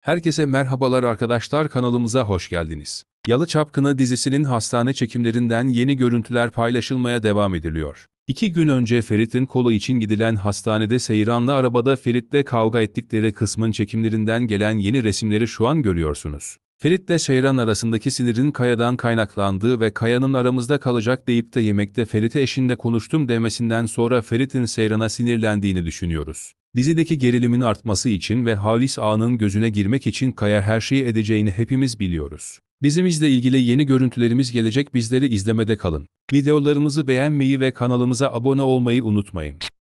Herkese merhabalar arkadaşlar kanalımıza hoş geldiniz. Yalı Çapkını dizisinin hastane çekimlerinden yeni görüntüler paylaşılmaya devam ediliyor. İki gün önce Ferit'in kolu için gidilen hastanede Seyran'la arabada Ferit'le kavga ettikleri kısmın çekimlerinden gelen yeni resimleri şu an görüyorsunuz. Ferit'le Seyran arasındaki sinirin Kaya'dan kaynaklandığı ve Kaya'nın aramızda kalacak deyip de yemekte Ferit'e eşinde konuştum demesinden sonra Ferit'in Seyran'a sinirlendiğini düşünüyoruz. Dizideki gerilimin artması için ve Halis Ağa'nın gözüne girmek için Kaya her şeyi edeceğini hepimiz biliyoruz. Bizimizle ilgili yeni görüntülerimiz gelecek bizleri izlemede kalın. Videolarımızı beğenmeyi ve kanalımıza abone olmayı unutmayın.